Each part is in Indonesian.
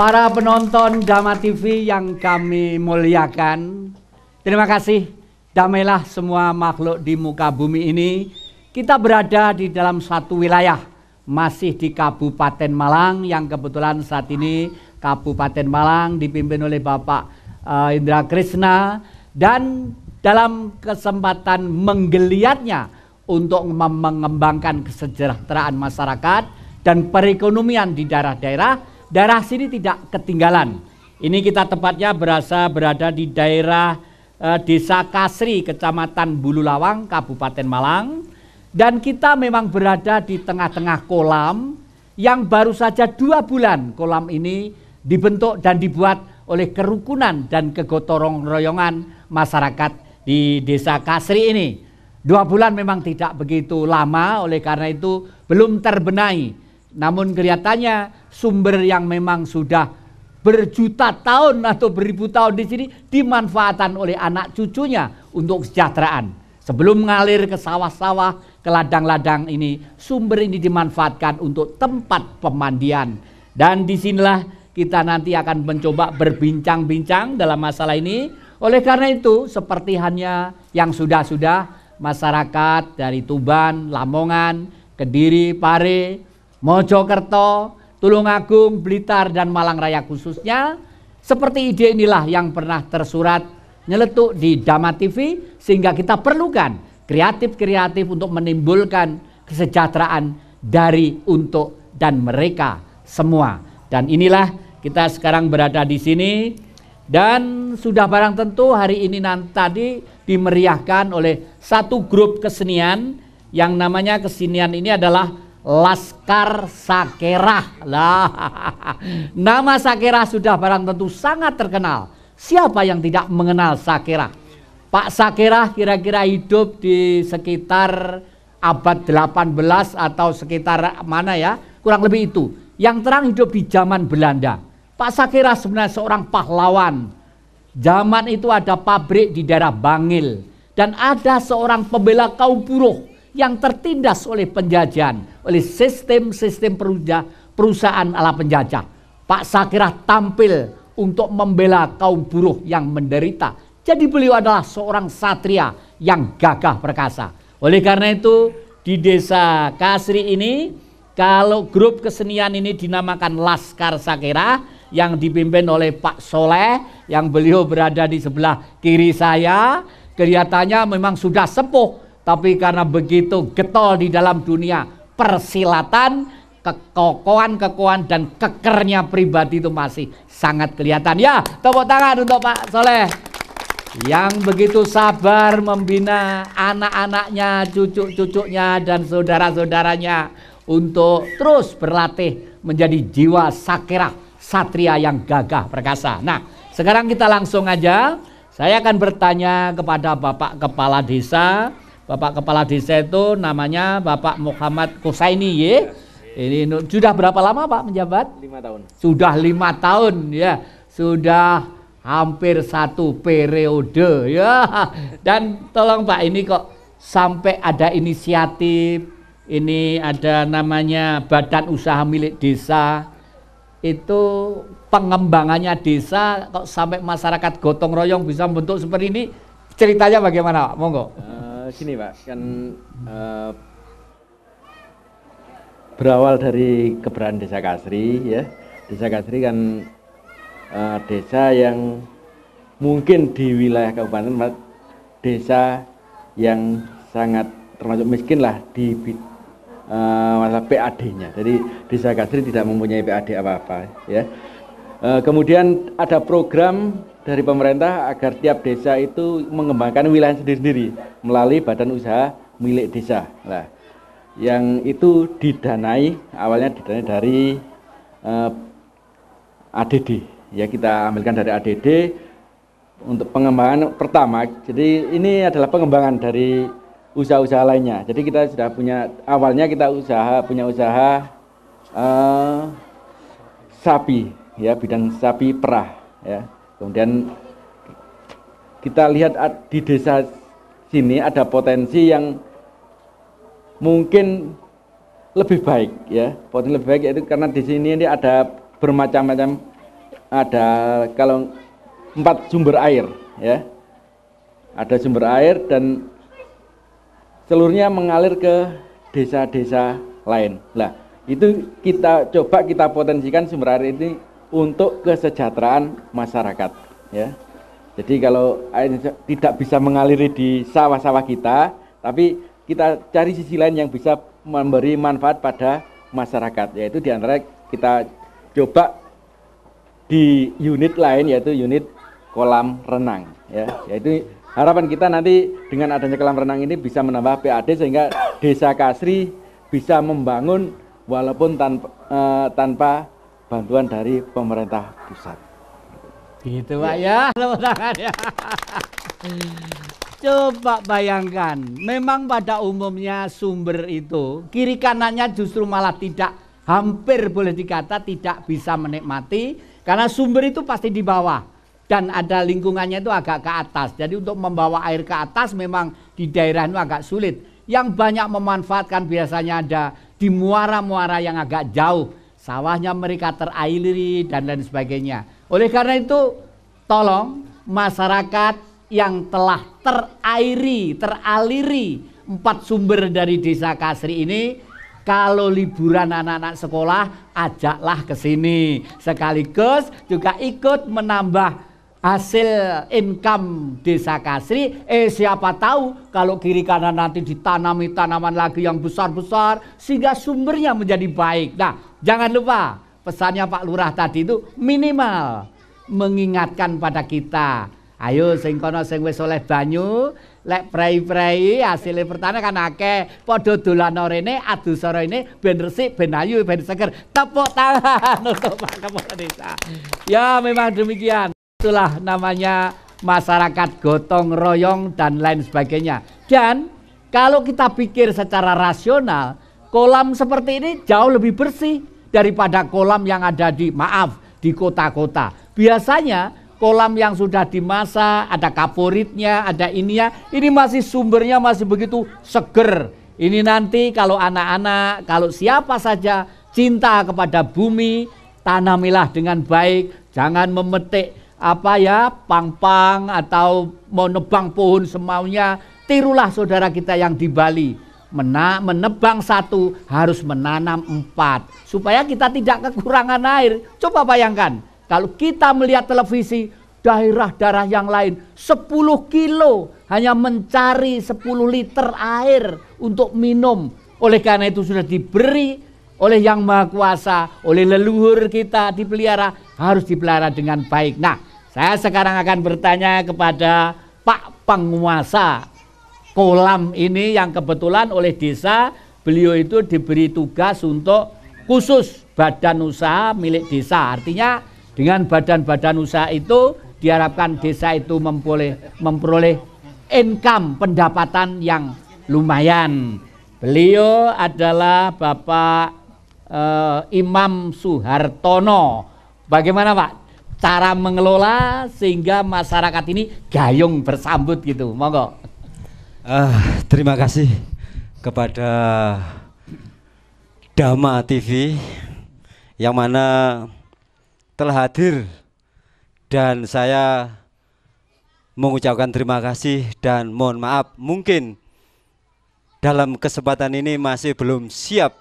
para penonton Dama TV yang kami muliakan. Terima kasih. Damailah semua makhluk di muka bumi ini. Kita berada di dalam satu wilayah, masih di Kabupaten Malang yang kebetulan saat ini Kabupaten Malang dipimpin oleh Bapak uh, Indra Krishna dan dalam kesempatan menggeliatnya untuk mengembangkan kesejahteraan masyarakat dan perekonomian di daerah-daerah daerah sini tidak ketinggalan. Ini kita tepatnya berasa berada di daerah e, Desa Kasri, Kecamatan Bululawang, Kabupaten Malang. Dan kita memang berada di tengah-tengah kolam yang baru saja dua bulan kolam ini dibentuk dan dibuat oleh kerukunan dan kegotorong royongan masyarakat di Desa Kasri ini. Dua bulan memang tidak begitu lama oleh karena itu belum terbenahi. Namun kelihatannya sumber yang memang sudah berjuta tahun atau beribu tahun di sini dimanfaatkan oleh anak cucunya untuk kesejahteraan. Sebelum mengalir ke sawah-sawah, ke ladang-ladang ini, sumber ini dimanfaatkan untuk tempat pemandian. Dan disinilah kita nanti akan mencoba berbincang-bincang dalam masalah ini. Oleh karena itu, seperti hanya yang sudah-sudah masyarakat dari Tuban, Lamongan, Kediri, Pare, Mojokerto, Tulungagung, Blitar, dan Malang Raya khususnya. Seperti ide inilah yang pernah tersurat nyeletuk di Dama TV sehingga kita perlukan kreatif-kreatif untuk menimbulkan kesejahteraan dari, untuk, dan mereka semua. Dan inilah kita sekarang berada di sini dan sudah barang tentu hari ini nanti tadi dimeriahkan oleh satu grup kesenian yang namanya kesenian ini adalah Laskar Sakera lah. Nama Sakera sudah barang tentu sangat terkenal. Siapa yang tidak mengenal Sakera? Pak Sakera kira-kira hidup di sekitar abad 18 atau sekitar mana ya? Kurang lebih itu. Yang terang hidup di zaman Belanda. Pak Sakera sebenarnya seorang pahlawan. Zaman itu ada pabrik di daerah Bangil dan ada seorang pembela kaum buruh yang tertindas oleh penjajahan, oleh sistem-sistem perusahaan ala penjajah. Pak Sakira tampil untuk membela kaum buruh yang menderita. Jadi beliau adalah seorang satria yang gagah perkasa. Oleh karena itu di desa Kasri ini kalau grup kesenian ini dinamakan Laskar Sakira yang dipimpin oleh Pak Soleh yang beliau berada di sebelah kiri saya kelihatannya memang sudah sepuh tapi karena begitu getol di dalam dunia persilatan, kekokohan-kekokohan dan kekernya pribadi itu masih sangat kelihatan. Ya, tepuk tangan untuk Pak Soleh. Yang begitu sabar membina anak-anaknya, cucu-cucunya, dan saudara-saudaranya untuk terus berlatih menjadi jiwa sakira, satria yang gagah perkasa. Nah, sekarang kita langsung aja. Saya akan bertanya kepada Bapak Kepala Desa Bapak Kepala Desa itu namanya Bapak Muhammad Kusaini ya. Ini sudah berapa lama Pak menjabat? Lima tahun. Sudah lima tahun ya. Sudah hampir satu periode ya. Dan tolong Pak ini kok sampai ada inisiatif ini ada namanya badan usaha milik desa itu pengembangannya desa kok sampai masyarakat gotong royong bisa membentuk seperti ini ceritanya bagaimana Pak? Monggo. Uh Eh, gini pak kan uh, berawal dari keberadaan desa Kasri ya desa Kasri kan uh, desa yang mungkin di wilayah kabupaten desa yang sangat termasuk miskin lah di uh, masalah PAD-nya jadi desa Kasri tidak mempunyai PAD apa-apa ya Eh, kemudian ada program dari pemerintah agar tiap desa itu mengembangkan wilayah sendiri-sendiri melalui badan usaha milik desa. Nah, yang itu didanai awalnya didanai dari eh, ADD. Ya kita ambilkan dari ADD untuk pengembangan pertama. Jadi ini adalah pengembangan dari usaha-usaha lainnya. Jadi kita sudah punya awalnya kita usaha punya usaha eh, sapi ya bidang sapi perah ya. Kemudian kita lihat di desa sini ada potensi yang mungkin lebih baik ya. Potensi lebih baik yaitu karena di sini ini ada bermacam-macam ada kalau empat sumber air ya. Ada sumber air dan seluruhnya mengalir ke desa-desa lain. lah itu kita coba kita potensikan sumber air ini untuk kesejahteraan masyarakat ya. Jadi kalau air tidak bisa mengaliri di sawah-sawah kita, tapi kita cari sisi lain yang bisa memberi manfaat pada masyarakat yaitu di antara kita coba di unit lain yaitu unit kolam renang ya yaitu harapan kita nanti dengan adanya kolam renang ini bisa menambah PAD sehingga desa Kasri bisa membangun walaupun tanpa, uh, tanpa bantuan dari pemerintah pusat. Gitu Pak ya, iya. tepuk tangan ya. Coba bayangkan, memang pada umumnya sumber itu kiri kanannya justru malah tidak hampir boleh dikata tidak bisa menikmati karena sumber itu pasti di bawah dan ada lingkungannya itu agak ke atas. Jadi untuk membawa air ke atas memang di daerah itu agak sulit. Yang banyak memanfaatkan biasanya ada di muara-muara yang agak jauh sawahnya mereka terairi dan lain sebagainya. Oleh karena itu, tolong masyarakat yang telah terairi, teraliri empat sumber dari desa Kasri ini kalau liburan anak-anak sekolah ajaklah ke sini sekaligus juga ikut menambah hasil income desa Kasri, eh siapa tahu kalau kiri kanan nanti ditanami tanaman lagi yang besar-besar sehingga sumbernya menjadi baik. Nah, jangan lupa pesannya Pak Lurah tadi itu minimal mengingatkan pada kita. Ayo sing kono sing wis banyu, lek prei-prei hasil pertanian kan akeh. Padha dolan rene adu sore ini ben resik, ben ayu, ben seger. Tepuk tangan untuk Pak Kepala Desa. Ya memang demikian. Itulah namanya masyarakat gotong royong dan lain sebagainya. Dan kalau kita pikir secara rasional, kolam seperti ini jauh lebih bersih daripada kolam yang ada di maaf di kota-kota. Biasanya kolam yang sudah dimasak, ada kaporitnya, ada ini ya, ini masih sumbernya masih begitu seger. Ini nanti kalau anak-anak, kalau siapa saja cinta kepada bumi, tanamilah dengan baik, jangan memetik apa ya pang-pang atau mau nebang pohon semaunya tirulah saudara kita yang di Bali Mena, menebang satu harus menanam empat supaya kita tidak kekurangan air coba bayangkan kalau kita melihat televisi daerah-daerah yang lain 10 kilo hanya mencari 10 liter air untuk minum oleh karena itu sudah diberi oleh Yang Maha Kuasa, oleh leluhur kita dipelihara, harus dipelihara dengan baik. Nah, saya sekarang akan bertanya kepada Pak Penguasa kolam ini yang kebetulan oleh desa beliau itu diberi tugas untuk khusus badan usaha milik desa. Artinya dengan badan-badan usaha itu diharapkan desa itu memperoleh, memperoleh income pendapatan yang lumayan. Beliau adalah Bapak uh, Imam Suhartono. Bagaimana Pak? cara mengelola sehingga masyarakat ini gayung bersambut gitu. Monggo. Uh, terima kasih kepada Dama TV yang mana telah hadir dan saya mengucapkan terima kasih dan mohon maaf mungkin dalam kesempatan ini masih belum siap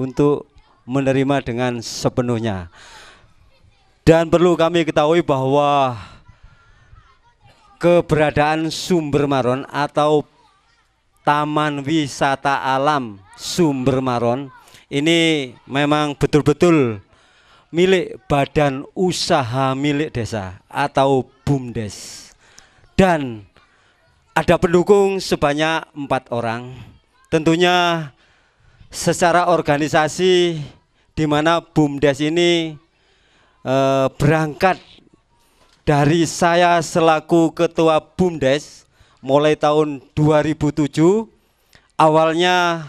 untuk menerima dengan sepenuhnya. Dan perlu kami ketahui bahwa keberadaan Sumber Maron atau Taman Wisata Alam Sumber Maron ini memang betul-betul milik badan usaha milik desa atau BUMDes dan ada pendukung sebanyak empat orang tentunya secara organisasi di mana BUMDes ini Eh, berangkat dari saya selaku ketua BUMDes mulai tahun 2007 awalnya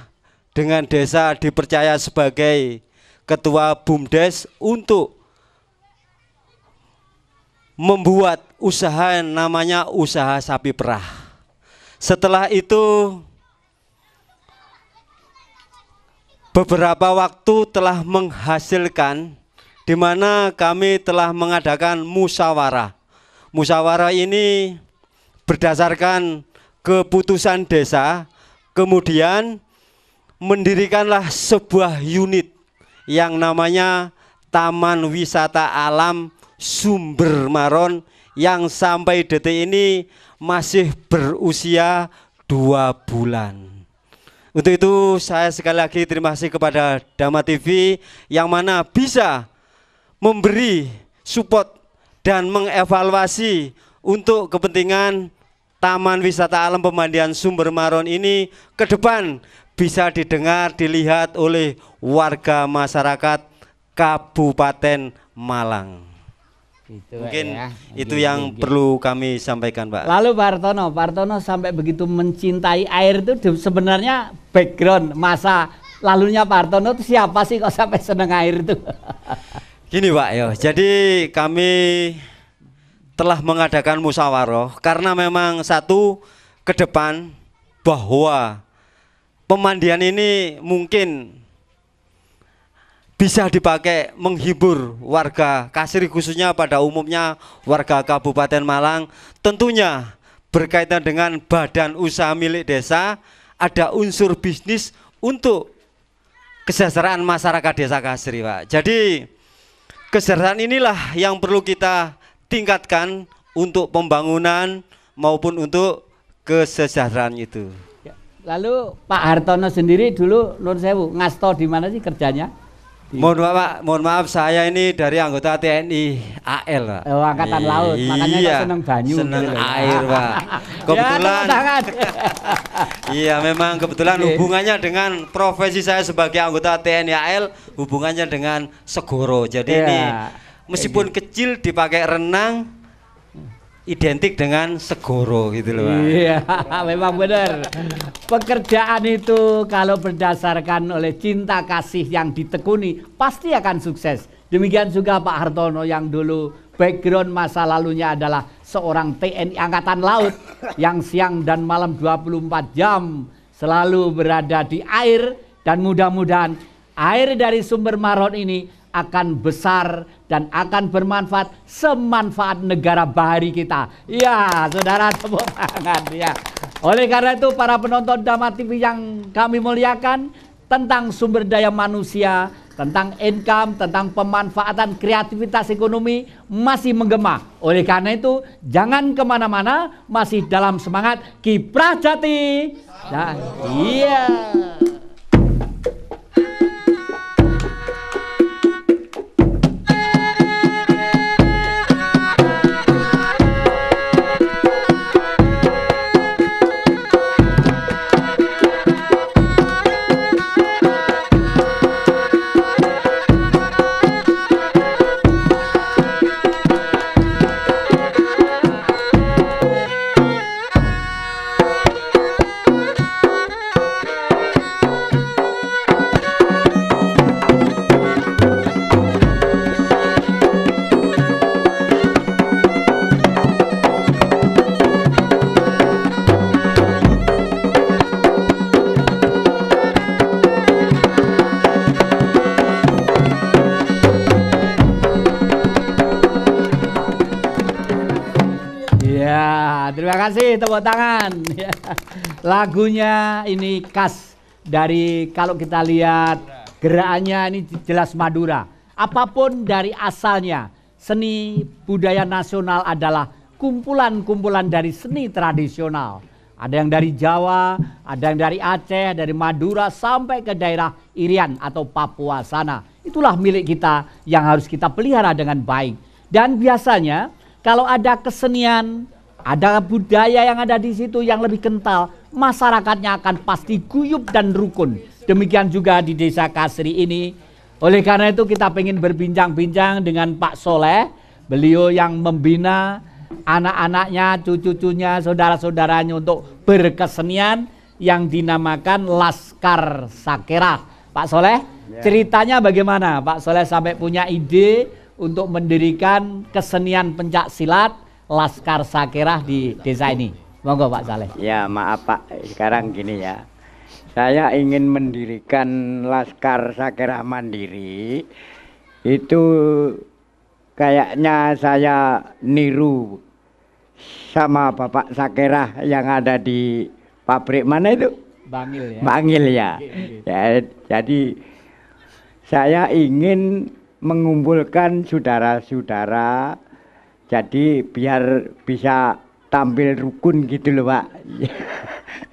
dengan desa dipercaya sebagai ketua BUMDes untuk membuat usaha yang namanya usaha sapi perah. Setelah itu beberapa waktu telah menghasilkan di mana kami telah mengadakan musyawarah. Musyawarah ini berdasarkan keputusan desa, kemudian mendirikanlah sebuah unit yang namanya Taman Wisata Alam Sumber Maron yang sampai detik ini masih berusia dua bulan. Untuk itu saya sekali lagi terima kasih kepada Dama TV yang mana bisa memberi support dan mengevaluasi untuk kepentingan Taman Wisata Alam Pemandian Sumber Maron ini ke depan bisa didengar, dilihat oleh warga masyarakat Kabupaten Malang. Itu Mungkin ya. itu gini, gitu, yang gini. Gitu. perlu kami sampaikan, Pak. Lalu Pak Artono, Pak Artono sampai begitu mencintai air itu sebenarnya background masa lalunya Pak Artono itu siapa sih kok sampai senang air itu? Gini Pak ya, jadi kami telah mengadakan musyawarah karena memang satu ke depan bahwa pemandian ini mungkin bisa dipakai menghibur warga Kasri khususnya pada umumnya warga Kabupaten Malang tentunya berkaitan dengan badan usaha milik desa ada unsur bisnis untuk kesejahteraan masyarakat desa Kasri Pak jadi kesejahteraan inilah yang perlu kita tingkatkan untuk pembangunan maupun untuk kesejahteraan itu. Ya, lalu Pak Hartono sendiri dulu Nur Sewu ngasto di mana sih kerjanya? Iya. Mohon maaf, Pak. Mohon maaf saya ini dari anggota TNI AL, Pak. Oh, angkatan Iyi, laut. Makanya iya, seneng banyu. Seneng gitu air, Pak. Ya, kebetulan. Ya, iya, memang kebetulan okay. hubungannya dengan profesi saya sebagai anggota TNI AL hubungannya dengan segoro. Jadi yeah. ini meskipun Edi. kecil dipakai renang identik dengan segoro gitu loh. Iya, memang benar. Pekerjaan itu kalau berdasarkan oleh cinta kasih yang ditekuni pasti akan sukses. Demikian juga Pak Hartono yang dulu background masa lalunya adalah seorang TNI Angkatan Laut yang siang dan malam 24 jam selalu berada di air dan mudah-mudahan air dari sumber Maron ini akan besar dan akan bermanfaat semanfaat negara bahari kita. Ya, saudara tepuk tangan ya. Oleh karena itu para penonton Dama TV yang kami muliakan tentang sumber daya manusia, tentang income, tentang pemanfaatan kreativitas ekonomi masih menggema. Oleh karena itu, jangan kemana-mana, masih dalam semangat kiprah jati. Nah, iya. Yeah. kasih tepuk tangan. Lagunya ini khas dari kalau kita lihat gerakannya ini jelas Madura. Apapun dari asalnya, seni budaya nasional adalah kumpulan-kumpulan dari seni tradisional. Ada yang dari Jawa, ada yang dari Aceh, dari Madura sampai ke daerah Irian atau Papua sana. Itulah milik kita yang harus kita pelihara dengan baik. Dan biasanya kalau ada kesenian ada budaya yang ada di situ yang lebih kental, masyarakatnya akan pasti guyup dan rukun. Demikian juga di desa Kasri ini. Oleh karena itu kita ingin berbincang-bincang dengan Pak Soleh, beliau yang membina anak-anaknya, cucu-cucunya, saudara-saudaranya untuk berkesenian yang dinamakan Laskar Sakera. Pak Soleh, ya. ceritanya bagaimana? Pak Soleh sampai punya ide untuk mendirikan kesenian pencak silat Laskar Sakirah di desa ini. Monggo Pak Saleh. Ya, maaf Pak, sekarang gini ya. Saya ingin mendirikan Laskar Sakirah Mandiri. Itu kayaknya saya niru sama Bapak Sakirah yang ada di pabrik mana itu? Bangil ya. Bangil ya. ya jadi saya ingin mengumpulkan saudara-saudara jadi biar bisa tampil rukun gitu loh pak iya,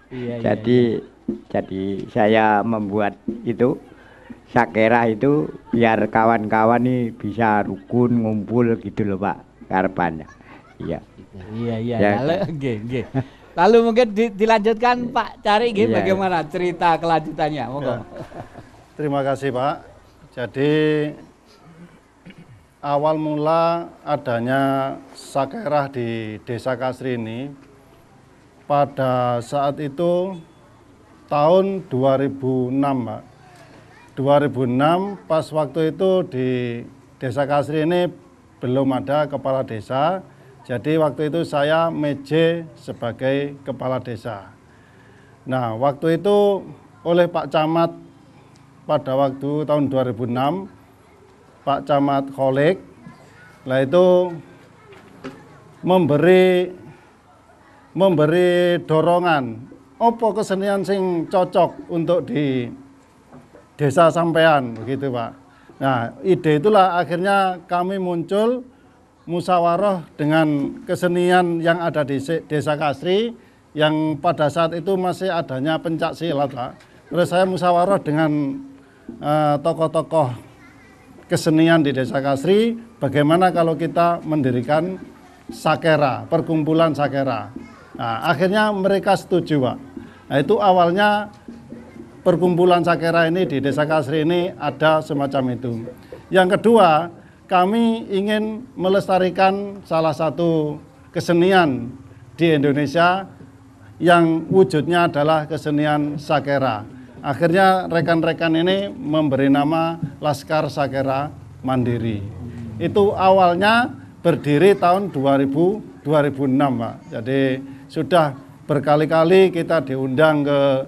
iya jadi iya, jadi saya membuat itu sakera itu biar kawan-kawan nih bisa rukun ngumpul gitu loh pak Karpanya. iya iya iya ya. lalu kan? oke, okay. lalu mungkin di, dilanjutkan pak cari iya, bagaimana cerita kelanjutannya monggo ya. terima kasih pak jadi awal mula adanya sakerah di Desa Kasri ini pada saat itu tahun 2006, Pak. 2006 pas waktu itu di Desa Kasri ini belum ada kepala desa. Jadi waktu itu saya meje sebagai kepala desa. Nah, waktu itu oleh Pak Camat pada waktu tahun 2006 Pak Camat Kholik lah itu memberi memberi dorongan opo kesenian sing cocok untuk di desa sampean begitu Pak. Nah, ide itulah akhirnya kami muncul musawaroh dengan kesenian yang ada di Desa Kasri yang pada saat itu masih adanya pencak silat Pak. Terus saya musawaroh dengan eh, tokoh-tokoh uh, tokoh -tokoh kesenian di Desa Kasri, bagaimana kalau kita mendirikan sakera, perkumpulan sakera. Nah, akhirnya mereka setuju, Pak. Nah, itu awalnya perkumpulan sakera ini di Desa Kasri ini ada semacam itu. Yang kedua, kami ingin melestarikan salah satu kesenian di Indonesia yang wujudnya adalah kesenian sakera. Akhirnya rekan-rekan ini memberi nama Laskar Sakera Mandiri. Itu awalnya berdiri tahun 2000, 2006, Pak. Jadi sudah berkali-kali kita diundang ke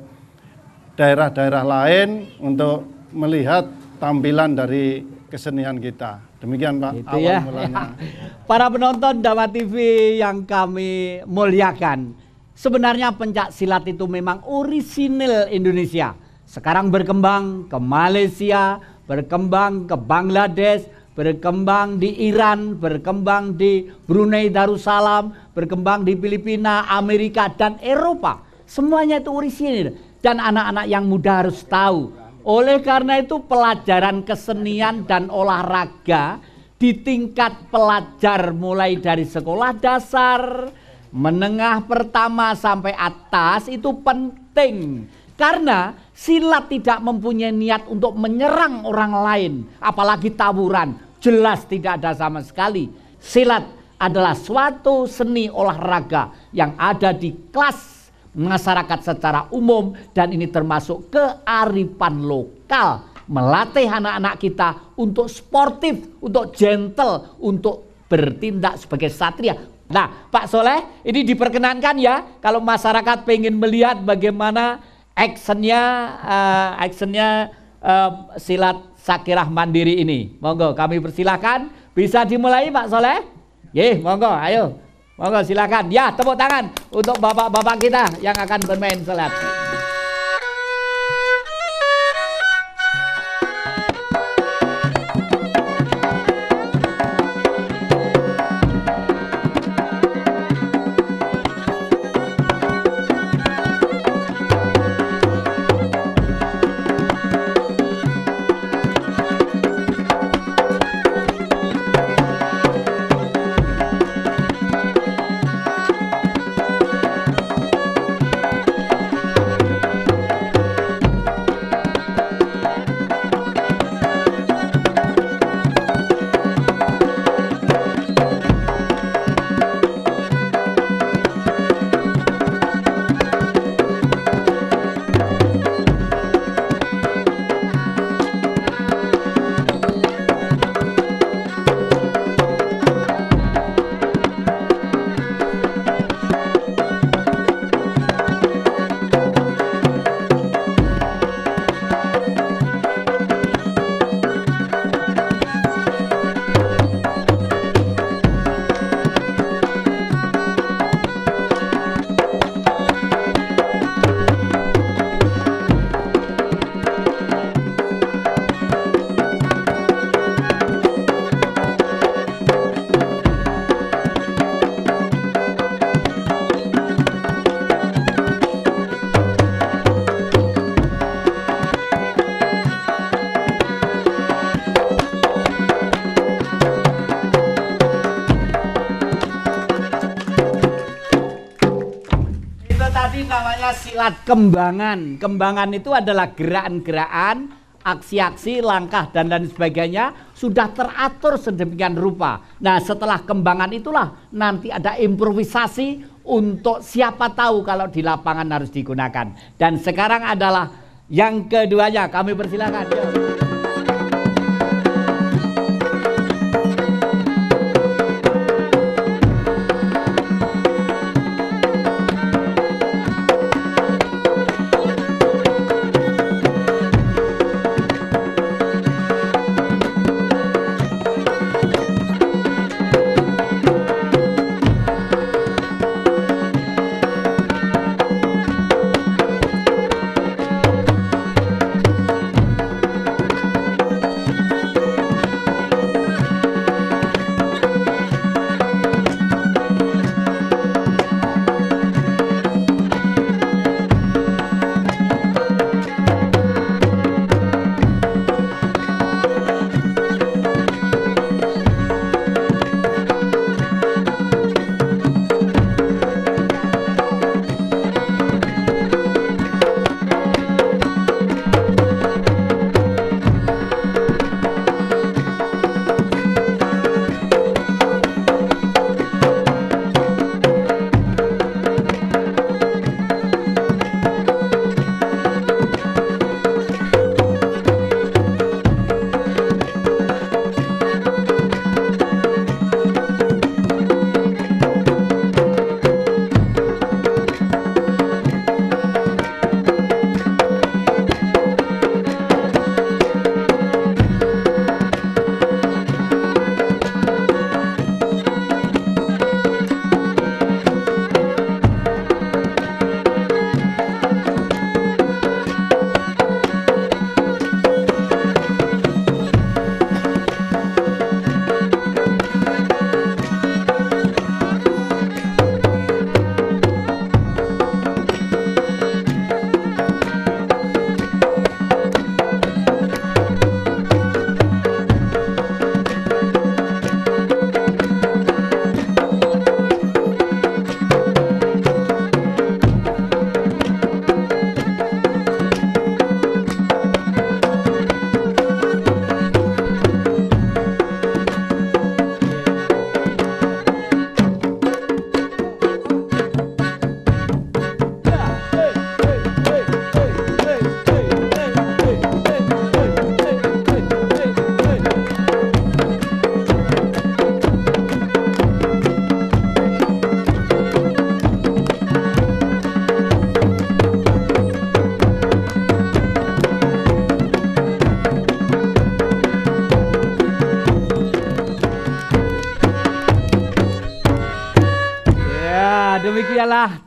daerah-daerah lain untuk melihat tampilan dari kesenian kita. Demikian Pak Itu awal ya. mulanya. Para penonton Dama TV yang kami muliakan. Sebenarnya pencak silat itu memang orisinil Indonesia. Sekarang berkembang ke Malaysia, berkembang ke Bangladesh, berkembang di Iran, berkembang di Brunei Darussalam, berkembang di Filipina, Amerika, dan Eropa. Semuanya itu orisinil. Dan anak-anak yang muda harus tahu. Oleh karena itu pelajaran kesenian dan olahraga di tingkat pelajar mulai dari sekolah dasar, menengah pertama sampai atas itu penting. Karena Silat tidak mempunyai niat untuk menyerang orang lain, apalagi tawuran. Jelas tidak ada sama sekali. Silat adalah suatu seni olahraga yang ada di kelas masyarakat secara umum dan ini termasuk kearifan lokal melatih anak-anak kita untuk sportif, untuk gentle, untuk bertindak sebagai satria, Nah, Pak Soleh, ini diperkenankan ya kalau masyarakat pengen melihat bagaimana actionnya uh, actionnya uh, silat sakirah mandiri ini monggo kami persilahkan bisa dimulai Pak Soleh ye monggo ayo monggo silakan ya tepuk tangan untuk bapak-bapak kita yang akan bermain silat kembangan. Kembangan itu adalah gerakan-gerakan, aksi-aksi, langkah dan lain sebagainya sudah teratur sedemikian rupa. Nah, setelah kembangan itulah nanti ada improvisasi untuk siapa tahu kalau di lapangan harus digunakan. Dan sekarang adalah yang keduanya kami persilakan. Yuk.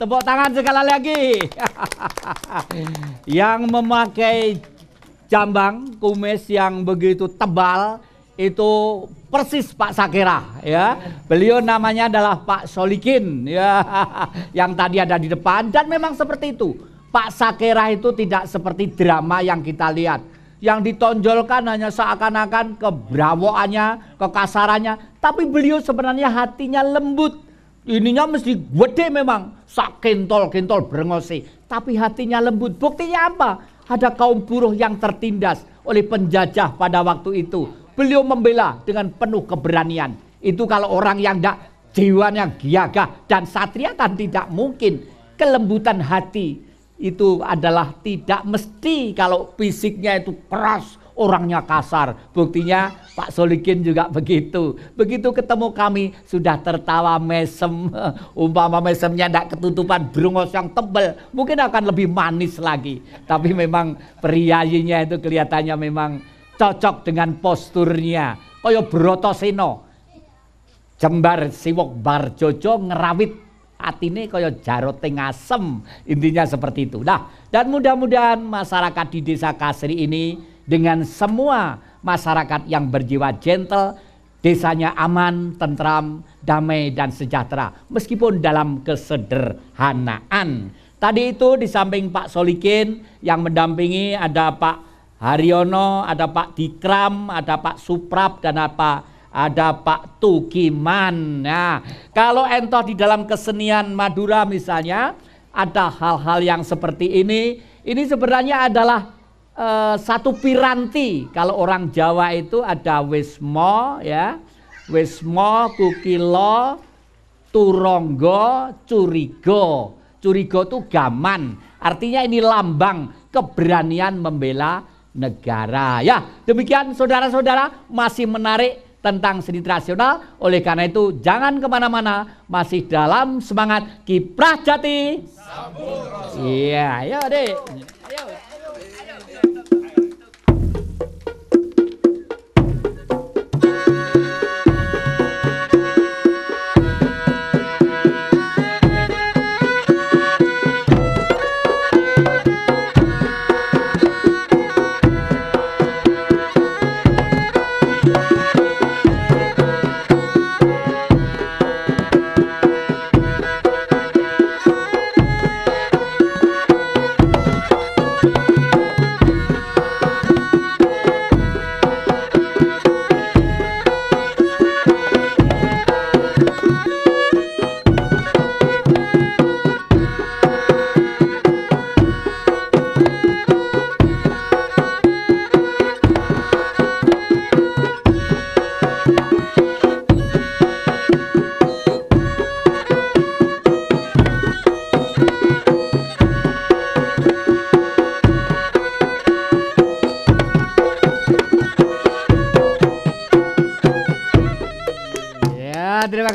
Tepuk tangan sekali lagi. yang memakai jambang kumis yang begitu tebal itu persis Pak Sakera ya. Beliau namanya adalah Pak Solikin ya. Yang tadi ada di depan dan memang seperti itu. Pak Sakera itu tidak seperti drama yang kita lihat. Yang ditonjolkan hanya seakan-akan kebrawoannya, kekasarannya. Tapi beliau sebenarnya hatinya lembut. Ininya mesti gede memang sak kentol-kentol berengose, tapi hatinya lembut. Buktinya apa? Ada kaum buruh yang tertindas oleh penjajah pada waktu itu. Beliau membela dengan penuh keberanian. Itu kalau orang yang tidak jiwanya giaga dan satria kan tidak mungkin. Kelembutan hati itu adalah tidak mesti kalau fisiknya itu keras, orangnya kasar. Buktinya Pak Solikin juga begitu. Begitu ketemu kami sudah tertawa mesem. Umpama mesemnya tidak ketutupan brungos yang tebal. Mungkin akan lebih manis lagi. Tapi memang priayinya itu kelihatannya memang cocok dengan posturnya. Koyo Broto Seno, Jembar siwok bar barjojo ngerawit atine koyo jaroting asem intinya seperti itu nah dan mudah-mudahan masyarakat di desa Kasri ini dengan semua masyarakat yang berjiwa gentle, desanya aman, tentram, damai dan sejahtera meskipun dalam kesederhanaan. Tadi itu di samping Pak Solikin yang mendampingi ada Pak Haryono, ada Pak Dikram, ada Pak Suprap dan apa ada Pak Tukiman. Nah, kalau entah di dalam kesenian Madura misalnya ada hal-hal yang seperti ini, ini sebenarnya adalah uh, satu piranti. Kalau orang Jawa itu ada wismo ya. Wismo, kukilo, turonggo, curigo. Curigo itu gaman. Artinya ini lambang keberanian membela negara. Ya, demikian saudara-saudara masih menarik tentang seni tradisional. Oleh karena itu jangan kemana-mana, masih dalam semangat kiprah jati. Iya, yeah, ayo deh.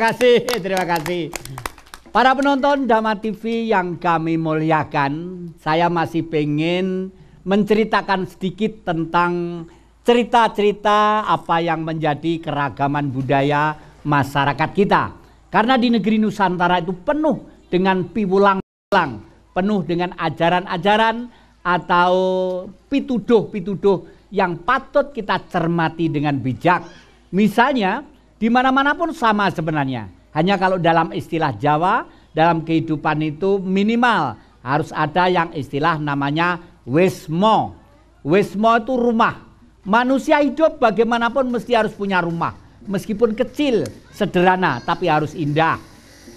kasih, terima kasih. Para penonton Dama TV yang kami muliakan, saya masih pengen menceritakan sedikit tentang cerita-cerita apa yang menjadi keragaman budaya masyarakat kita. Karena di negeri Nusantara itu penuh dengan piwulang-piwulang, penuh dengan ajaran-ajaran atau pituduh-pituduh yang patut kita cermati dengan bijak. Misalnya di mana-mana pun sama sebenarnya. Hanya kalau dalam istilah Jawa, dalam kehidupan itu minimal harus ada yang istilah namanya wismo. Wismo itu rumah. Manusia hidup bagaimanapun mesti harus punya rumah. Meskipun kecil, sederhana, tapi harus indah.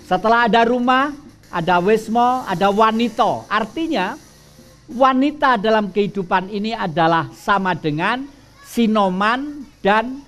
Setelah ada rumah, ada wismo, ada wanita. Artinya wanita dalam kehidupan ini adalah sama dengan sinoman dan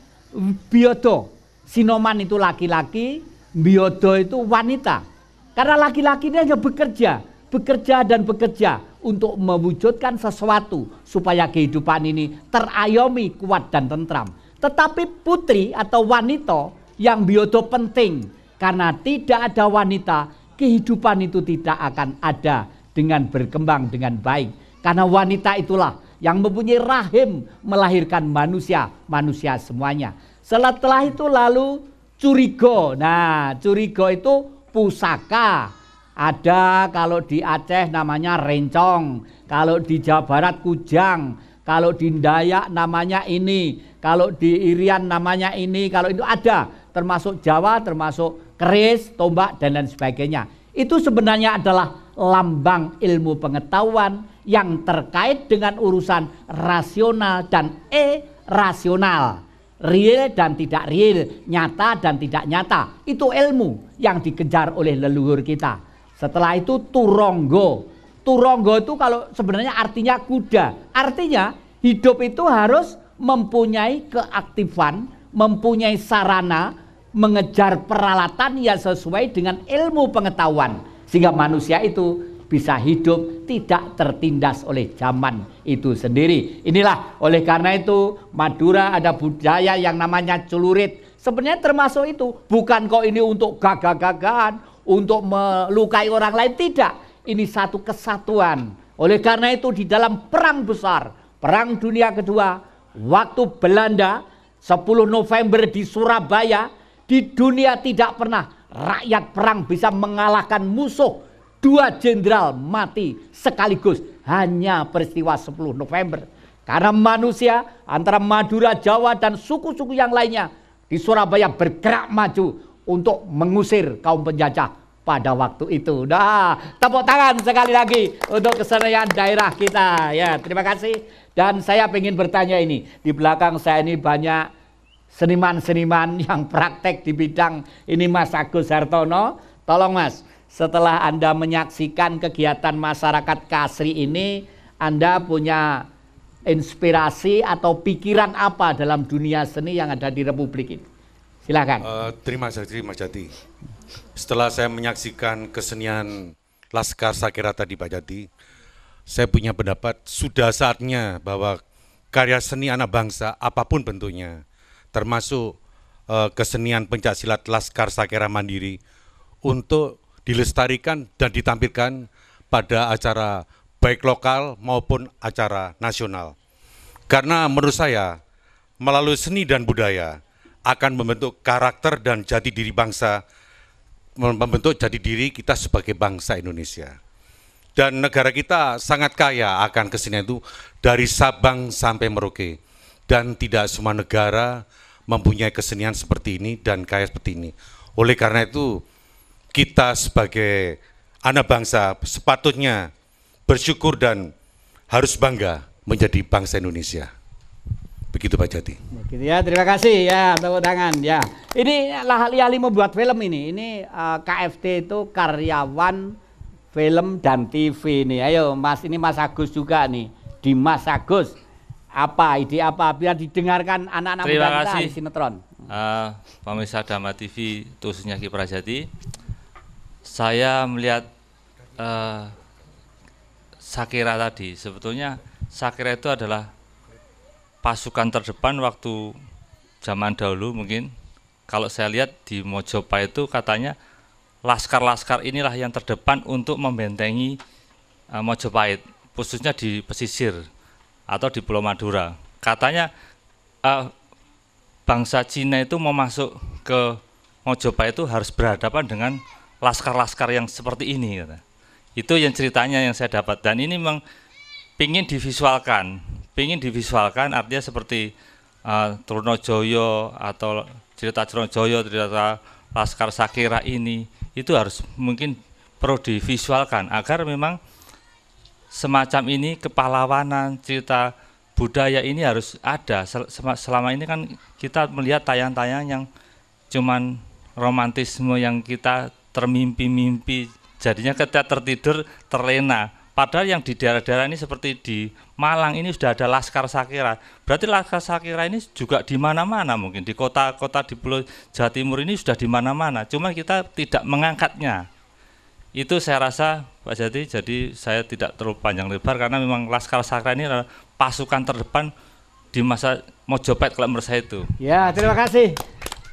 biodo Sinoman itu laki-laki, Biodo itu wanita. Karena laki-laki ini hanya bekerja, bekerja dan bekerja untuk mewujudkan sesuatu supaya kehidupan ini terayomi, kuat dan tentram. Tetapi putri atau wanita yang biodo penting karena tidak ada wanita, kehidupan itu tidak akan ada dengan berkembang dengan baik. Karena wanita itulah yang mempunyai rahim melahirkan manusia, manusia semuanya. Setelah itu lalu curigo. Nah, curigo itu pusaka. Ada kalau di Aceh namanya rencong, kalau di Jawa Barat kujang, kalau di Dayak namanya ini, kalau di Irian namanya ini, kalau itu ada termasuk Jawa, termasuk keris, tombak dan lain sebagainya. Itu sebenarnya adalah lambang ilmu pengetahuan yang terkait dengan urusan rasional dan e-rasional real dan tidak real, nyata dan tidak nyata. Itu ilmu yang dikejar oleh leluhur kita. Setelah itu turonggo. Turonggo itu kalau sebenarnya artinya kuda. Artinya hidup itu harus mempunyai keaktifan, mempunyai sarana, mengejar peralatan yang sesuai dengan ilmu pengetahuan. Sehingga manusia itu bisa hidup tidak tertindas oleh zaman itu sendiri. Inilah oleh karena itu Madura ada budaya yang namanya celurit. Sebenarnya termasuk itu. Bukan kok ini untuk gagah-gagahan, untuk melukai orang lain. Tidak. Ini satu kesatuan. Oleh karena itu di dalam perang besar, perang dunia kedua, waktu Belanda 10 November di Surabaya, di dunia tidak pernah rakyat perang bisa mengalahkan musuh dua jenderal mati sekaligus hanya peristiwa 10 November. Karena manusia antara Madura, Jawa dan suku-suku yang lainnya di Surabaya bergerak maju untuk mengusir kaum penjajah pada waktu itu. Nah, tepuk tangan sekali lagi untuk kesenian daerah kita. Ya, terima kasih. Dan saya ingin bertanya ini, di belakang saya ini banyak seniman-seniman yang praktek di bidang ini Mas Agus Hartono. Tolong Mas, setelah Anda menyaksikan kegiatan masyarakat Kasri ini, Anda punya inspirasi atau pikiran apa dalam dunia seni yang ada di Republik ini? Silakan. Uh, terima kasih terima Jati. Setelah saya menyaksikan kesenian Laskar Sakira tadi Pak Jati, saya punya pendapat sudah saatnya bahwa karya seni anak bangsa apapun bentuknya, termasuk uh, kesenian silat Laskar sakera Mandiri untuk dilestarikan dan ditampilkan pada acara baik lokal maupun acara nasional. Karena menurut saya, melalui seni dan budaya akan membentuk karakter dan jati diri bangsa, membentuk jati diri kita sebagai bangsa Indonesia. Dan negara kita sangat kaya akan kesenian itu dari Sabang sampai Merauke. Dan tidak semua negara mempunyai kesenian seperti ini dan kaya seperti ini. Oleh karena itu, kita sebagai anak bangsa sepatutnya bersyukur dan harus bangga menjadi bangsa Indonesia. Begitu Pak Jati. Begitu ya, terima kasih ya tepuk tangan ya. Ini ahli-ahli membuat film ini. Ini uh, eh, KFT itu karyawan film dan TV ini. Ayo Mas, ini Mas Agus juga nih. di Mas Agus. Apa ide apa biar didengarkan anak-anak muda kita di sinetron. Uh, pemirsa Dama TV khususnya Ki Prajati saya melihat uh, Sakira tadi sebetulnya Sakira itu adalah pasukan terdepan waktu zaman dahulu mungkin kalau saya lihat di Mojopa itu katanya laskar-laskar inilah yang terdepan untuk membentengi uh, Mojopahit khususnya di pesisir atau di Pulau Madura katanya uh, bangsa Cina itu mau masuk ke Mojopahit itu harus berhadapan dengan laskar-laskar yang seperti ini. Gitu. Itu yang ceritanya yang saya dapat. Dan ini memang pingin divisualkan, pingin divisualkan artinya seperti uh, Trunojoyo atau cerita Trunojoyo, cerita Laskar Sakira ini itu harus mungkin perlu divisualkan agar memang semacam ini kepahlawanan cerita budaya ini harus ada selama ini kan kita melihat tayang-tayang yang cuman romantisme yang kita termimpi-mimpi jadinya ketika tertidur terlena padahal yang di daerah-daerah ini seperti di Malang ini sudah ada Laskar Sakira berarti Laskar Sakira ini juga di mana-mana mungkin di kota-kota di Pulau Jawa Timur ini sudah di mana-mana cuma kita tidak mengangkatnya itu saya rasa Pak Jati jadi saya tidak terlalu panjang lebar karena memang Laskar sakira ini adalah pasukan terdepan di masa Mojopet kalau menurut saya itu. Ya, terima kasih.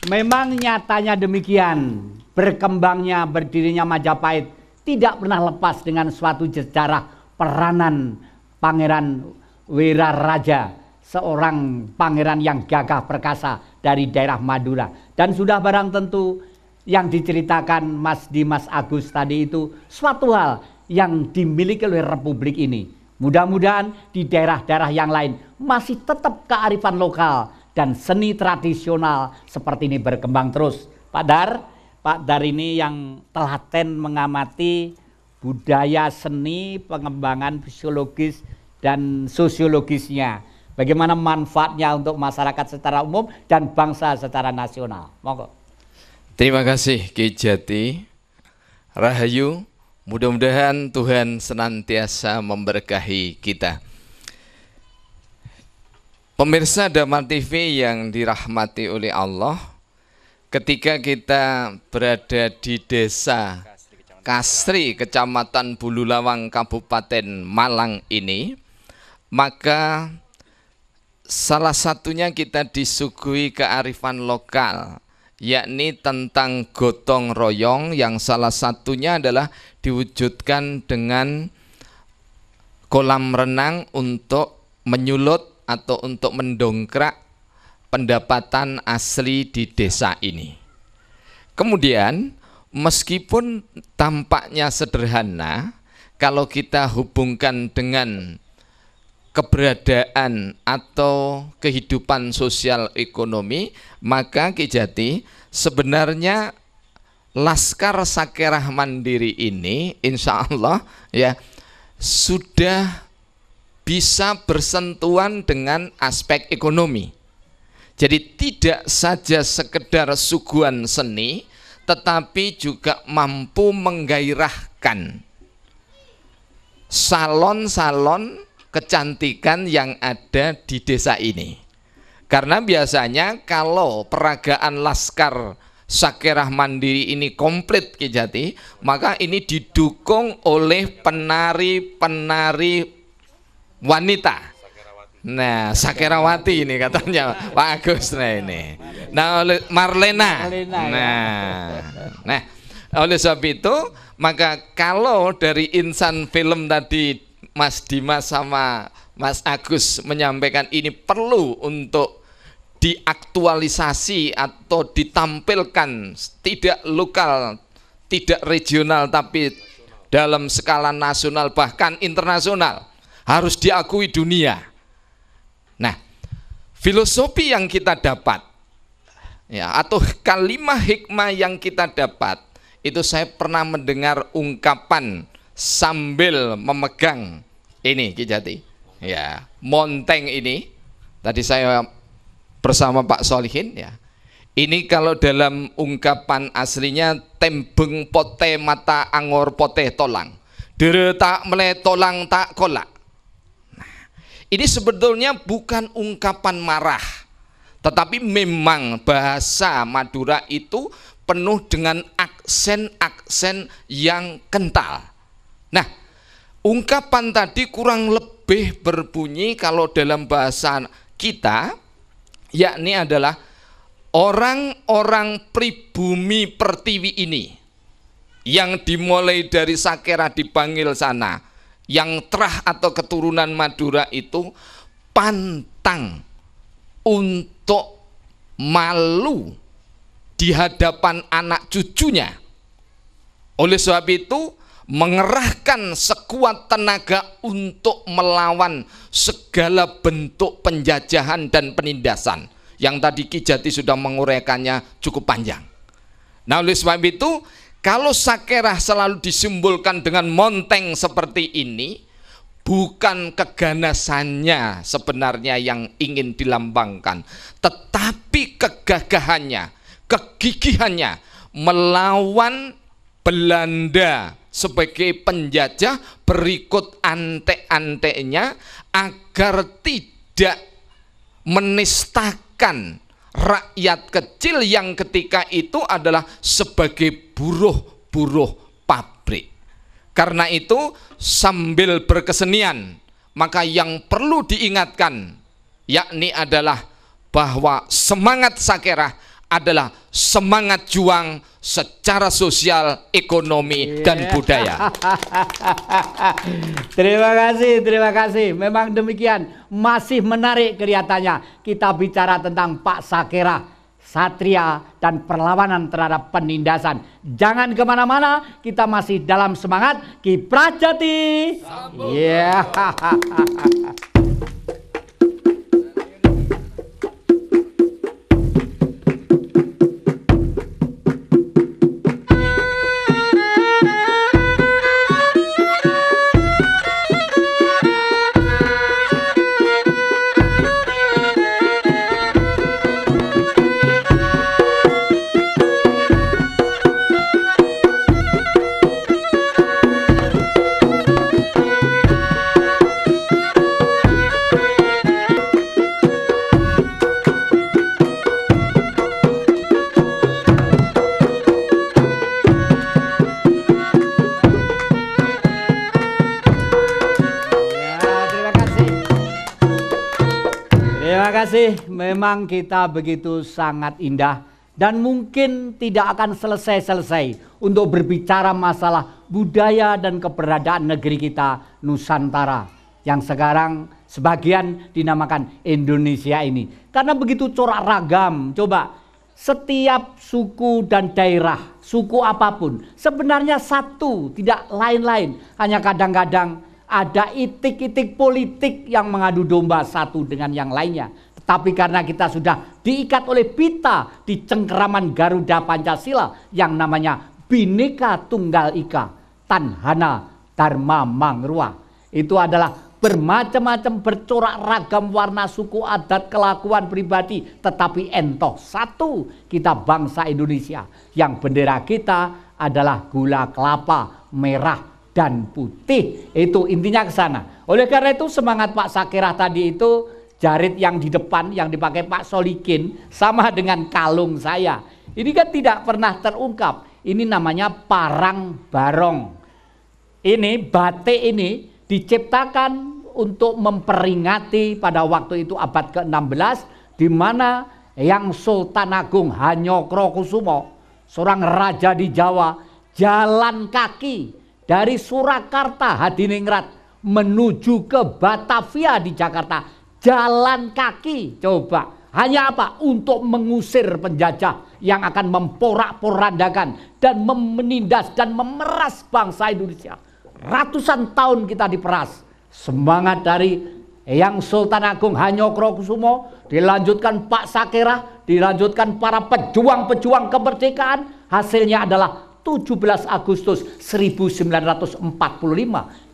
Memang nyatanya demikian, berkembangnya berdirinya Majapahit tidak pernah lepas dengan suatu sejarah peranan Pangeran Wiraraja, seorang pangeran yang gagah perkasa dari daerah Madura. Dan sudah barang tentu yang diceritakan Mas Dimas Agus tadi itu suatu hal yang dimiliki oleh Republik ini. Mudah-mudahan di daerah-daerah yang lain masih tetap kearifan lokal, dan seni tradisional seperti ini berkembang terus. Pak Dar, Pak Dar ini yang telaten mengamati budaya seni, pengembangan fisiologis dan sosiologisnya. Bagaimana manfaatnya untuk masyarakat secara umum dan bangsa secara nasional. Monggo. Terima kasih Ki Jati. Rahayu, mudah-mudahan Tuhan senantiasa memberkahi kita. Pemirsa Damar TV yang dirahmati oleh Allah, ketika kita berada di desa Kasri, Kecamatan Bululawang, Kabupaten Malang ini, maka salah satunya kita disuguhi kearifan lokal, yakni tentang gotong royong yang salah satunya adalah diwujudkan dengan kolam renang untuk menyulut atau untuk mendongkrak pendapatan asli di desa ini. Kemudian, meskipun tampaknya sederhana, kalau kita hubungkan dengan keberadaan atau kehidupan sosial ekonomi, maka Kijati sebenarnya Laskar Sakerah Mandiri ini insya Allah ya sudah bisa bersentuhan dengan aspek ekonomi. Jadi tidak saja sekedar suguhan seni, tetapi juga mampu menggairahkan salon-salon kecantikan yang ada di desa ini. Karena biasanya kalau peragaan Laskar Sakerah Mandiri ini komplit Kijati, maka ini didukung oleh penari-penari wanita. Nah, Sakerawati ini katanya Pak Agus nah ini. Nah, oleh Marlena. Ya. nah. Nah, oleh sebab itu maka kalau dari insan film tadi Mas Dimas sama Mas Agus menyampaikan ini perlu untuk diaktualisasi atau ditampilkan tidak lokal, tidak regional tapi dalam skala nasional bahkan internasional harus diakui dunia. Nah, filosofi yang kita dapat ya atau kalimat hikmah yang kita dapat itu saya pernah mendengar ungkapan sambil memegang ini Kijati ya monteng ini tadi saya bersama Pak Solihin ya ini kalau dalam ungkapan aslinya tembeng pote mata angor pote tolang dere tak mele tolang tak kolak ini sebetulnya bukan ungkapan marah, tetapi memang bahasa Madura itu penuh dengan aksen-aksen yang kental. Nah, ungkapan tadi kurang lebih berbunyi kalau dalam bahasa kita, yakni adalah orang-orang pribumi pertiwi ini yang dimulai dari Sakera dipanggil sana, yang terah atau keturunan Madura itu pantang untuk malu di hadapan anak cucunya. Oleh sebab itu, mengerahkan sekuat tenaga untuk melawan segala bentuk penjajahan dan penindasan. Yang tadi Kijati sudah menguraikannya cukup panjang. Nah, oleh sebab itu, kalau sakerah selalu disimbolkan dengan monteng seperti ini, bukan keganasannya sebenarnya yang ingin dilambangkan, tetapi kegagahannya, kegigihannya melawan Belanda sebagai penjajah berikut antek-anteknya agar tidak menistakan rakyat kecil yang ketika itu adalah sebagai buruh-buruh pabrik. Karena itu sambil berkesenian, maka yang perlu diingatkan yakni adalah bahwa semangat sakerah adalah semangat juang secara sosial, ekonomi, yeah. dan budaya. terima kasih, terima kasih. Memang demikian, masih menarik kelihatannya. Kita bicara tentang Pak Sakera, Satria, dan perlawanan terhadap penindasan. Jangan kemana-mana, kita masih dalam semangat. Kiprah Jati. Yeah. kasih, memang kita begitu sangat indah dan mungkin tidak akan selesai-selesai untuk berbicara masalah budaya dan keberadaan negeri kita Nusantara yang sekarang sebagian dinamakan Indonesia ini. Karena begitu corak ragam, coba setiap suku dan daerah, suku apapun sebenarnya satu, tidak lain-lain. Hanya kadang-kadang ada itik-itik politik yang mengadu domba satu dengan yang lainnya. Tapi karena kita sudah diikat oleh pita di cengkeraman Garuda Pancasila yang namanya Bhinneka Tunggal Ika, Tanhana Dharma Mangrua. Itu adalah bermacam-macam bercorak ragam warna suku adat kelakuan pribadi tetapi entoh satu kita bangsa Indonesia yang bendera kita adalah gula kelapa merah dan putih itu intinya ke sana oleh karena itu semangat Pak Sakirah tadi itu Jarit yang di depan yang dipakai Pak Solikin sama dengan kalung saya. Ini kan tidak pernah terungkap. Ini namanya parang barong. Ini batik ini diciptakan untuk memperingati pada waktu itu abad ke-16 di mana yang Sultan Agung Hanyokrokusumo, seorang raja di Jawa, jalan kaki dari Surakarta Hadiningrat menuju ke Batavia di Jakarta jalan kaki coba hanya apa untuk mengusir penjajah yang akan memporak-porandakan dan menindas dan memeras bangsa Indonesia ratusan tahun kita diperas semangat dari yang Sultan Agung Kusumo dilanjutkan Pak Sakera dilanjutkan para pejuang-pejuang kemerdekaan hasilnya adalah 17 Agustus 1945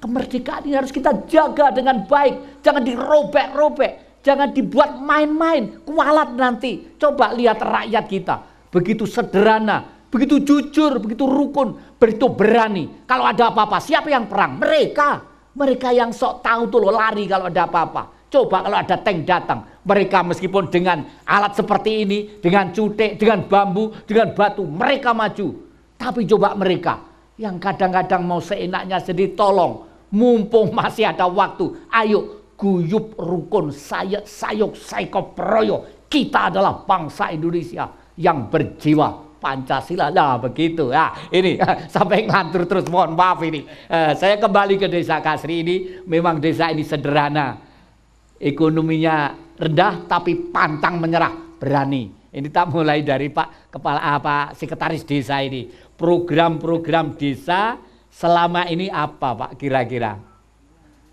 kemerdekaan ini harus kita jaga dengan baik. Jangan dirobek-robek. Jangan dibuat main-main. Kualat nanti. Coba lihat rakyat kita. Begitu sederhana. Begitu jujur. Begitu rukun. Begitu berani. Kalau ada apa-apa. Siapa yang perang? Mereka. Mereka yang sok tahu tuh loh lari kalau ada apa-apa. Coba kalau ada tank datang. Mereka meskipun dengan alat seperti ini. Dengan cutek. Dengan bambu. Dengan batu. Mereka maju. Tapi coba mereka yang kadang-kadang mau seenaknya sendiri tolong mumpung masih ada waktu, ayo guyup rukun saya sayok saiko proyo. Kita adalah bangsa Indonesia yang berjiwa Pancasila lah begitu ya ini sampai ngantur terus mohon maaf ini eh, saya kembali ke desa Kasri ini memang desa ini sederhana ekonominya rendah tapi pantang menyerah berani ini tak mulai dari Pak kepala apa ah, sekretaris desa ini program-program desa selama ini apa Pak kira-kira?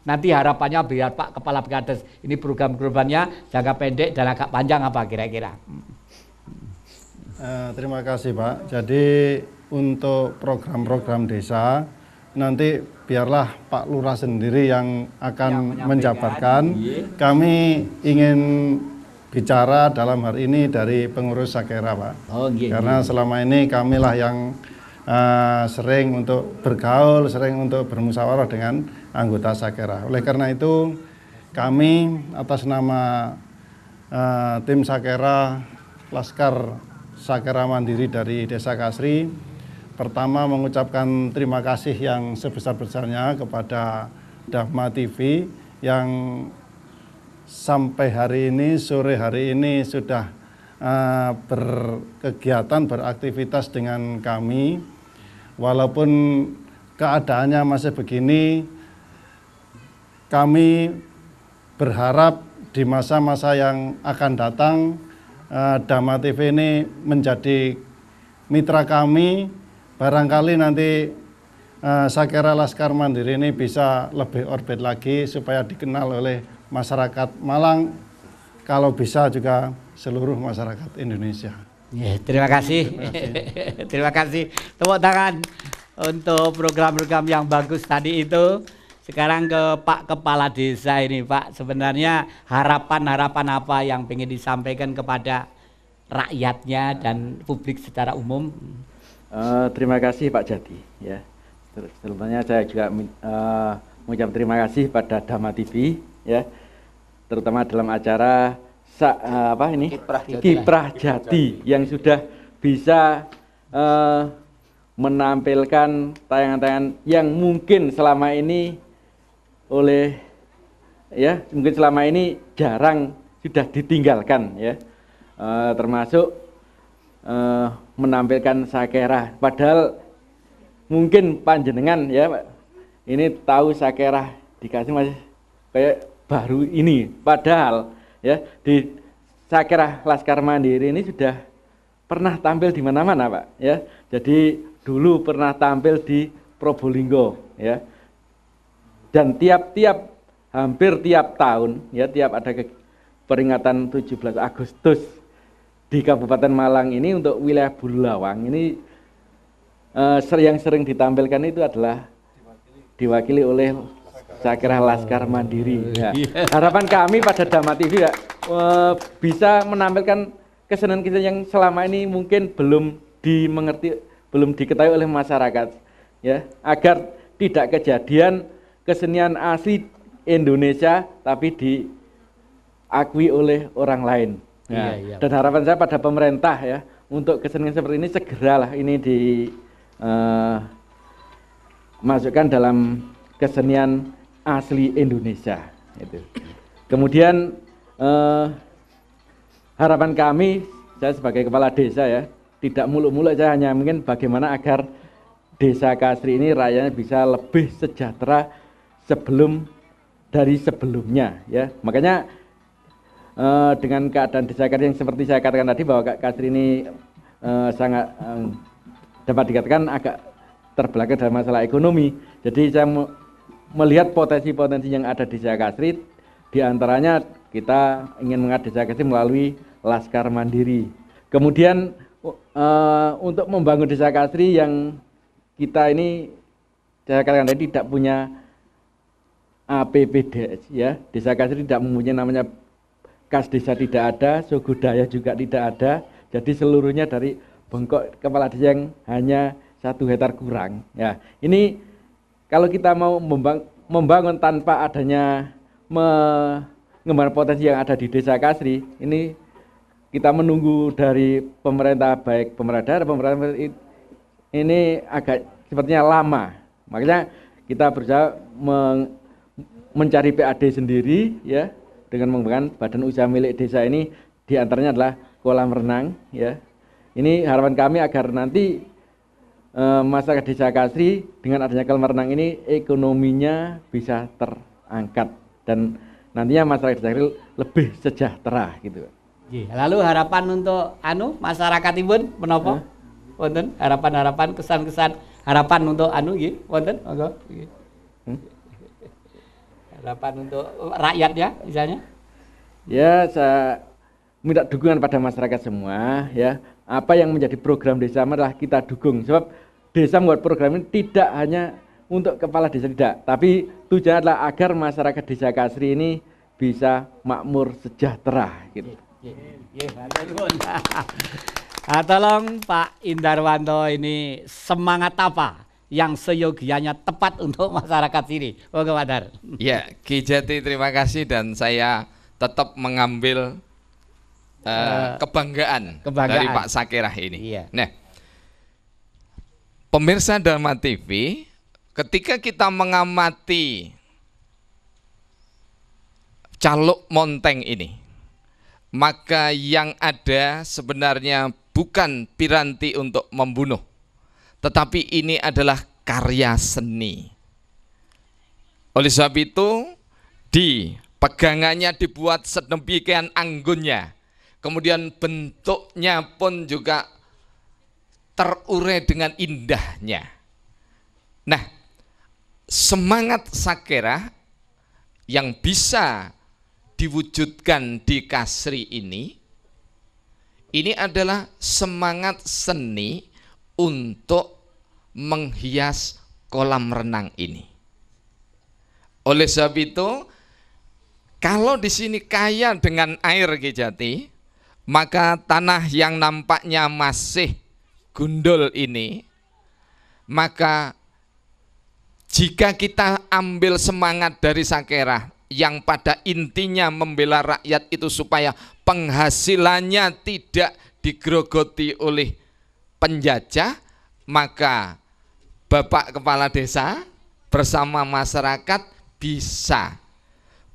Nanti harapannya biar Pak Kepala Pekades ini program kurbannya jangka pendek dan agak panjang apa kira-kira? Eh, terima kasih Pak. Jadi untuk program-program desa nanti biarlah Pak Lurah sendiri yang akan ya, menjabarkan. Iya. Kami ingin bicara dalam hari ini dari pengurus Sakera Pak. Oh, gitu. Karena iya. selama ini kamilah yang Eh, sering untuk bergaul, sering untuk bermusyawarah dengan anggota Sakera. Oleh karena itu, kami atas nama uh, tim Sakera Laskar Sakera Mandiri dari Desa Kasri pertama mengucapkan terima kasih yang sebesar-besarnya kepada Dharma TV yang sampai hari ini sore hari ini sudah uh, berkegiatan beraktivitas dengan kami walaupun keadaannya masih begini, kami berharap di masa-masa yang akan datang eh, Dama TV ini menjadi mitra kami. Barangkali nanti eh, Sakera Laskar Mandiri ini bisa lebih orbit lagi supaya dikenal oleh masyarakat Malang, kalau bisa juga seluruh masyarakat Indonesia. Ya, terima kasih. terima kasih. Tepuk tangan untuk program-program yang bagus tadi itu. Sekarang ke Pak Kepala Desa ini, Pak. Sebenarnya harapan-harapan apa yang ingin disampaikan kepada rakyatnya dan publik secara umum? Uh, terima kasih Pak Jati. Ya, Sebelumnya saya juga uh, mengucap terima kasih pada Dhamma TV, ya, terutama dalam acara sa, eh, apa ini kiprah jati, kiprah jati yang sudah bisa uh, menampilkan tayangan-tayangan yang mungkin selama ini oleh ya mungkin selama ini jarang sudah ditinggalkan ya uh, termasuk uh, menampilkan sakera padahal mungkin panjenengan ya ini tahu sakera dikasih masih kayak baru ini padahal ya di saya kira Laskar Mandiri ini sudah pernah tampil di mana-mana pak ya jadi dulu pernah tampil di Probolinggo ya dan tiap-tiap hampir tiap tahun ya tiap ada ke, peringatan 17 Agustus di Kabupaten Malang ini untuk wilayah Bulawang ini eh, yang sering ditampilkan itu adalah diwakili oleh saya kira Laskar Mandiri. Ya. Harapan kami pada Dama TV ya eh, bisa menampilkan kesenian kita yang selama ini mungkin belum dimengerti, belum diketahui oleh masyarakat ya, agar tidak kejadian kesenian asli Indonesia tapi diakui oleh orang lain. Iya, ya. Iya, iya. Dan harapan saya pada pemerintah ya untuk kesenian seperti ini segeralah ini dimasukkan eh, uh, dalam kesenian asli Indonesia. Itu. Kemudian eh, harapan kami, saya sebagai kepala desa ya, tidak muluk-muluk saya hanya mungkin bagaimana agar desa Kasri ini rakyatnya bisa lebih sejahtera sebelum dari sebelumnya ya. Makanya eh, dengan keadaan desa Kasri yang seperti saya katakan tadi bahwa Kasri ini eh, sangat eh, dapat dikatakan agak terbelakang dalam masalah ekonomi. Jadi saya melihat potensi-potensi yang ada di Jakasri di antaranya kita ingin mengadu desa Kasri melalui Laskar Mandiri. Kemudian uh, untuk membangun desa Kasri yang kita ini saya katakan tadi tidak punya APBD, ya. Desa Kasri tidak mempunyai namanya kas desa tidak ada, suku daya juga tidak ada. Jadi seluruhnya dari bengkok kepala desa yang hanya satu hektar kurang ya. Ini kalau kita mau membangun tanpa adanya mengembangkan potensi yang ada di desa Kasri, ini kita menunggu dari pemerintah baik pemerintah daerah, pemerintah ini agak sepertinya lama. Makanya kita berusaha meng, mencari PAD sendiri ya dengan mengembangkan badan usaha milik desa ini diantaranya adalah kolam renang ya. Ini harapan kami agar nanti Eh, masyarakat desa Kasri dengan adanya kolam renang ini ekonominya bisa terangkat dan nantinya masyarakat desa Kasri lebih sejahtera gitu. Lalu harapan untuk anu masyarakat ibun menopo? Eh? harapan-harapan kesan-kesan harapan untuk anu gitu, wonten monggo. Harapan untuk rakyat ya misalnya. Ya, saya minta dukungan pada masyarakat semua ya apa yang menjadi program desa merah kita dukung. Sebab desa membuat program ini tidak hanya untuk kepala desa tidak, tapi tujuan adalah agar masyarakat desa Kasri ini bisa makmur sejahtera gitu. Nah, tolong Pak Indarwanto ini semangat apa yang seyogianya tepat untuk masyarakat sini? Pak Iya Ya, Kijati terima kasih dan saya tetap mengambil uh, kebanggaan, kebanggaan dari Pak Sakirah ini. Iya. Nah, pemirsa Dharma TV, ketika kita mengamati caluk monteng ini, maka yang ada sebenarnya bukan piranti untuk membunuh, tetapi ini adalah karya seni. Oleh sebab itu, di pegangannya dibuat sedemikian anggunnya kemudian bentuknya pun juga terurai dengan indahnya. Nah, semangat sakera yang bisa diwujudkan di kasri ini, ini adalah semangat seni untuk menghias kolam renang ini. Oleh sebab itu, kalau di sini kaya dengan air kejati maka tanah yang nampaknya masih gundul ini, maka jika kita ambil semangat dari Sakera yang pada intinya membela rakyat itu supaya penghasilannya tidak digerogoti oleh penjajah, maka Bapak Kepala Desa bersama masyarakat bisa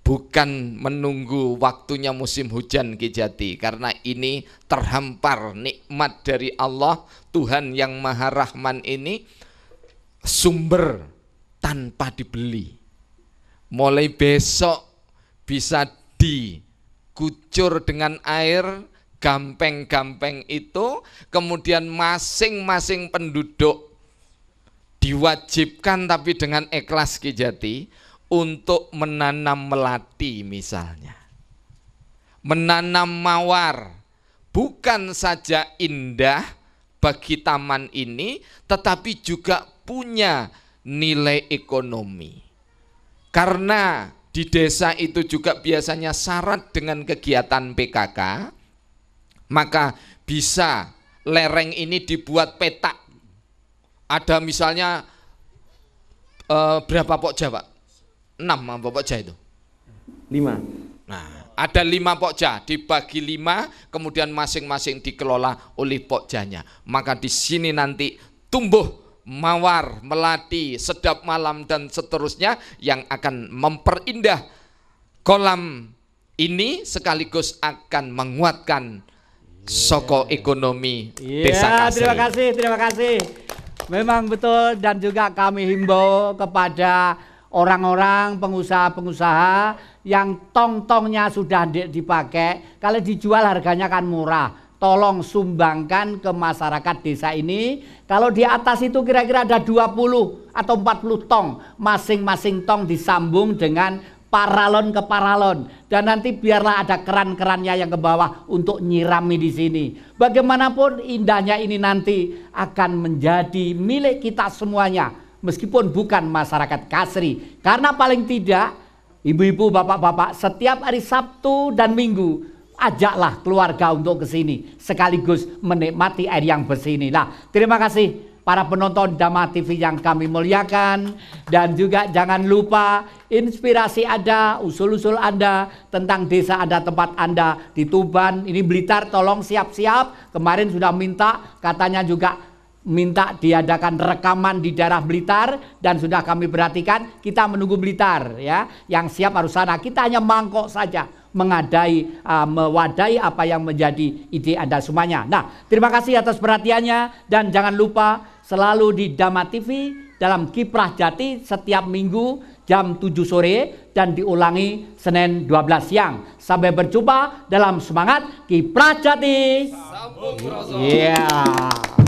bukan menunggu waktunya musim hujan Kijati karena ini terhampar nikmat dari Allah Tuhan yang Maha Rahman ini sumber tanpa dibeli mulai besok bisa dikucur dengan air gampeng-gampeng itu kemudian masing-masing penduduk diwajibkan tapi dengan ikhlas Kijati untuk menanam melati misalnya. Menanam mawar bukan saja indah bagi taman ini tetapi juga punya nilai ekonomi. Karena di desa itu juga biasanya syarat dengan kegiatan PKK, maka bisa lereng ini dibuat petak. Ada misalnya eh, berapa pokja, Pak? enam apa pokja itu? Lima. Nah, ada lima pokja, dibagi lima, kemudian masing-masing dikelola oleh pokjanya. Maka di sini nanti tumbuh mawar, melati, sedap malam dan seterusnya yang akan memperindah kolam ini sekaligus akan menguatkan soko iya. ekonomi yeah, desa Kasih. Terima kasih, terima kasih. Memang betul dan juga kami himbau kepada orang-orang pengusaha-pengusaha yang tong-tongnya sudah dipakai, kalau dijual harganya kan murah. Tolong sumbangkan ke masyarakat desa ini. Kalau di atas itu kira-kira ada 20 atau 40 tong, masing-masing tong disambung dengan paralon ke paralon dan nanti biarlah ada keran-kerannya yang ke bawah untuk nyirami di sini. Bagaimanapun indahnya ini nanti akan menjadi milik kita semuanya meskipun bukan masyarakat Kasri. Karena paling tidak ibu-ibu, bapak-bapak setiap hari Sabtu dan Minggu ajaklah keluarga untuk ke sini sekaligus menikmati air yang bersih ini. Nah, terima kasih para penonton Dama TV yang kami muliakan dan juga jangan lupa inspirasi ada, usul-usul Anda tentang desa Anda, tempat Anda di Tuban, ini Blitar tolong siap-siap. Kemarin sudah minta katanya juga minta diadakan rekaman di daerah Blitar dan sudah kami perhatikan kita menunggu Blitar ya yang siap harus sana kita hanya mangkok saja mengadai uh, ah, mewadai apa yang menjadi ide Anda semuanya. Nah, terima kasih atas perhatiannya dan jangan lupa selalu di Dama TV dalam Kiprah Jati setiap minggu jam 7 sore dan diulangi Senin 12 siang. Sampai berjumpa dalam semangat Kiprah Jati. Sambung Yeah.